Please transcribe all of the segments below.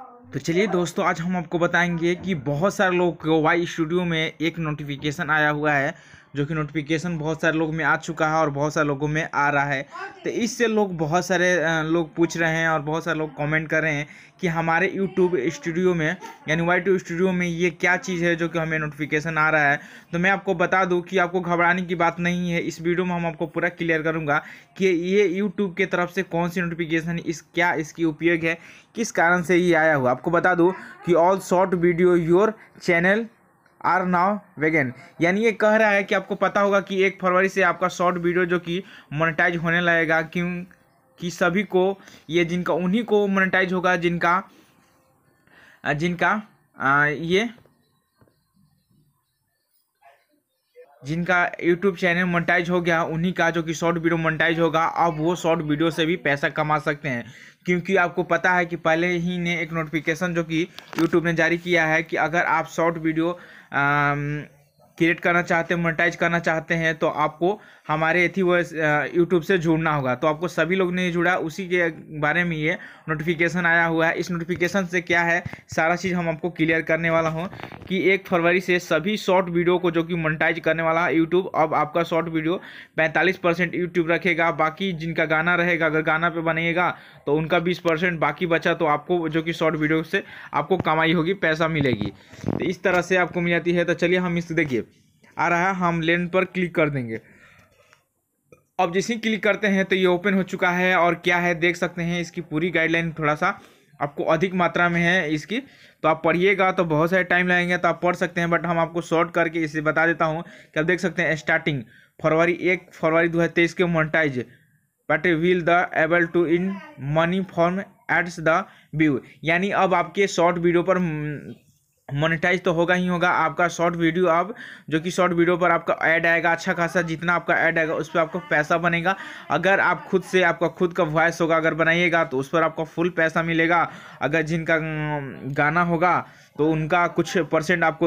Um. तो चलिए दोस्तों आज हम आपको बताएंगे कि बहुत सारे लोग को वाई स्टूडियो में एक नोटिफिकेशन आया हुआ है जो कि नोटिफिकेशन बहुत सारे लोग में आ चुका है और बहुत सारे लोगों में आ रहा है तो इससे लोग बहुत सारे लोग पूछ रहे हैं और बहुत सारे लोग कमेंट कर रहे हैं कि हमारे यूट्यूब स्टूडियो में यानी वाई टू स्टूडियो में ये क्या चीज़ है जो कि हमें नोटिफिकेशन आ रहा है तो मैं आपको बता दूँ कि आपको घबराने की बात नहीं है इस वीडियो में हम आपको पूरा क्लियर करूँगा कि ये यूट्यूब के तरफ से कौन सी नोटिफिकेशन इस क्या इसकी उपयोग है किस कारण से ये आया हुआ आपको बता दूँ कि all short video your channel are now vegan यानी ये कह रहा है कि आपको पता होगा कि एक फरवरी से आपका शॉर्ट वीडियो जो कि मोनेटाइज होने लगेगा क्यों कि सभी को ये जिनका उन्हीं को मोनेटाइज होगा जिनका जिनका आ, ये जिनका यूट्यूब चैनल मोनेटाइज हो गया उन्हीं का जो कि शॉर्ट वीडियो मोनेटाइज होगा अब वो शॉर्ट वीडियो से भी पैसा कमा सकते हैं क्योंकि आपको पता है कि पहले ही ने एक नोटिफिकेशन जो कि यूट्यूब ने जारी किया है कि अगर आप शॉर्ट वीडियो क्रिएट करना चाहते हैं मोनेटाइज करना चाहते हैं तो आपको हमारे एथी वो यूट्यूब से जुड़ना होगा तो आपको सभी लोग ने जुड़ा उसी के बारे में ये नोटिफिकेशन आया हुआ है इस नोटिफिकेशन से क्या है सारा चीज़ हम आपको क्लियर करने वाला हूँ कि एक फरवरी से सभी शॉर्ट वीडियो को जो कि मोनेटाइज करने वाला है यूट्यूब अब आपका शॉर्ट वीडियो पैंतालीस परसेंट यूट्यूब रखेगा बाकी जिनका गाना रहेगा अगर गाना पर बनेगा तो उनका बीस परसेंट बाकी बचा तो आपको जो कि शॉर्ट वीडियो से आपको कमाई होगी पैसा मिलेगी तो इस तरह से आपको मिल जाती है तो चलिए हम इस देखिए आ रहा है हम लेन पर क्लिक कर देंगे अब जैसे ही क्लिक करते हैं तो ये ओपन हो चुका है और क्या है देख सकते हैं इसकी पूरी गाइडलाइन थोड़ा सा आपको अधिक मात्रा में है इसकी तो आप पढ़िएगा तो बहुत सारे टाइम लगेंगे तो आप पढ़ सकते हैं बट हम आपको शॉर्ट करके इसे बता देता हूँ कि आप देख सकते हैं स्टार्टिंग फरवरी एक फरवरी दो के monetize but will the able to in money form ads the view यानी अब आपके शॉर्ट वीडियो पर मोनेटाइज तो होगा ही होगा आपका शॉर्ट वीडियो अब जो कि शॉर्ट वीडियो पर आपका ऐड आएगा अच्छा खासा जितना आपका ऐड आएगा उस पर आपको पैसा बनेगा अगर आप खुद से आपका खुद का वॉइस होगा अगर बनाइएगा तो उस पर आपको फुल पैसा मिलेगा अगर जिनका गाना होगा तो उनका कुछ परसेंट आपको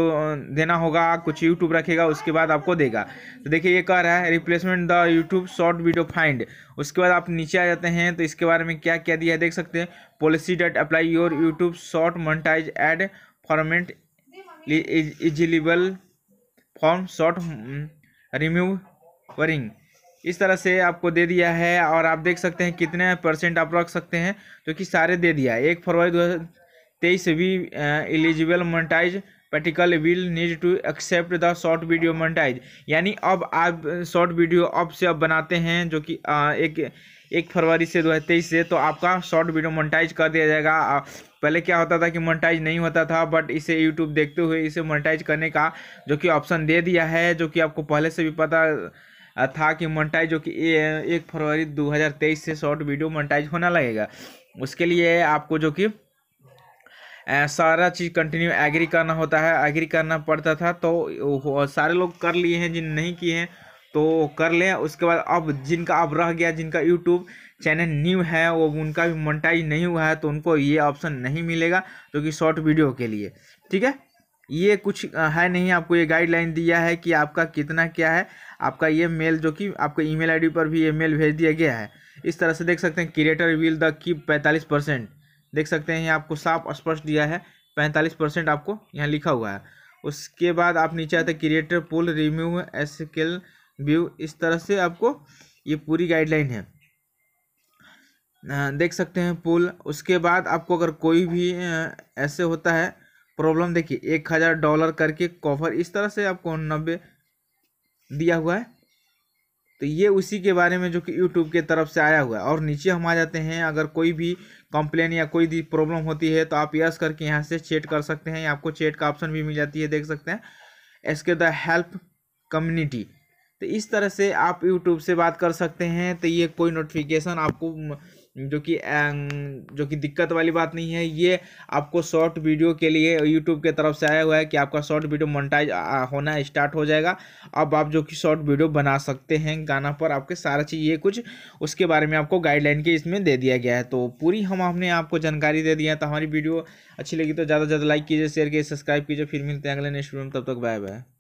देना होगा कुछ यूट्यूब रखेगा उसके बाद आपको देगा तो देखिए ये कह रहा है replacement the YouTube short video find उसके बाद आप नीचे आ जाते हैं तो इसके बारे में क्या क्या दिया है देख सकते हैं policy date apply your YouTube short monetize ad format eligible form short removing इस तरह से आपको दे दिया है और आप देख सकते हैं कितने परसेंट आप रख सकते हैं जो कि सारे दे दिया है एक फरवरी दो हजार तेईस भी eligible monetize practical will need to accept the short video monetize यानी अब आप शॉर्ट वीडियो अब से अब बनाते हैं जो कि एक एक फरवरी से दो हज़ार तेईस से तो आपका शॉर्ट वीडियो मोनेटाइज कर दिया जाएगा पहले क्या होता था कि मोनेटाइज नहीं होता था बट इसे यूट्यूब देखते हुए इसे मोनेटाइज करने का जो कि ऑप्शन दे दिया है जो कि आपको पहले से भी पता था कि मोनेटाइज जो कि एक फरवरी तेईस से शॉर्ट वीडियो मोनेटाइज होना लगेगा उसके लिए आपको जो कि सारा चीज़ कंटिन्यू एग्री करना होता है एग्री करना पड़ता था तो सारे लोग कर लिए हैं जिन नहीं किए हैं तो कर लें उसके बाद अब जिनका अब रह गया जिनका यूट्यूब चैनल न्यू है वो उनका भी मोनटाइज नहीं हुआ है तो उनको ये ऑप्शन नहीं मिलेगा जो कि शॉर्ट वीडियो के लिए ठीक है ये कुछ है नहीं आपको ये गाइडलाइन दिया है कि आपका कितना क्या है आपका ये मेल जो कि आपका ईमेल आईडी पर भी ये मेल भेज दिया गया है इस तरह से देख सकते हैं क्रिएटर विल द की पैंतालीस परसेंट देख सकते हैं यहाँ आपको साफ स्पष्ट दिया है पैंतालीस परसेंट आपको यहाँ लिखा हुआ है उसके बाद आप नीचे आते हैं क्रिएटर पुल रिम्यू एसकेल व्यू इस तरह से आपको ये पूरी गाइडलाइन है देख सकते हैं पुल उसके बाद आपको अगर कोई भी ऐसे होता है प्रॉब्लम देखिए एक हज़ार डॉलर करके कॉफर इस तरह से आपको नब्बे दिया हुआ है तो ये उसी के बारे में जो कि यूट्यूब के तरफ से आया हुआ है और नीचे हम आ जाते हैं अगर कोई भी कंप्लेन या कोई भी प्रॉब्लम होती है तो आप यस करके यहाँ से चेट कर सकते हैं या आपको चेट का ऑप्शन भी मिल जाती है देख सकते हैं इसके द हेल्प कम्युनिटी तो इस तरह से आप यूट्यूब से बात कर सकते हैं तो ये कोई नोटिफिकेशन आपको जो कि जो कि दिक्कत वाली बात नहीं है ये आपको शॉर्ट वीडियो के लिए यूट्यूब के तरफ से आया हुआ है कि आपका शॉर्ट वीडियो मोनटाइज होना स्टार्ट हो जाएगा अब आप जो कि शॉर्ट वीडियो बना सकते हैं गाना पर आपके सारा चीज़ ये कुछ उसके बारे में आपको गाइडलाइन के इसमें दे दिया गया है तो पूरी हम हमने आपको जानकारी दे दिया है तो हमारी वीडियो अच्छी लगी तो ज़्यादा से ज़्यादा लाइक कीजिए शेयर कीजिए सब्सक्राइब कीजिए फिर मिलते हैं अगले नेक्स्ट वीडियो में तब तक बाय बाय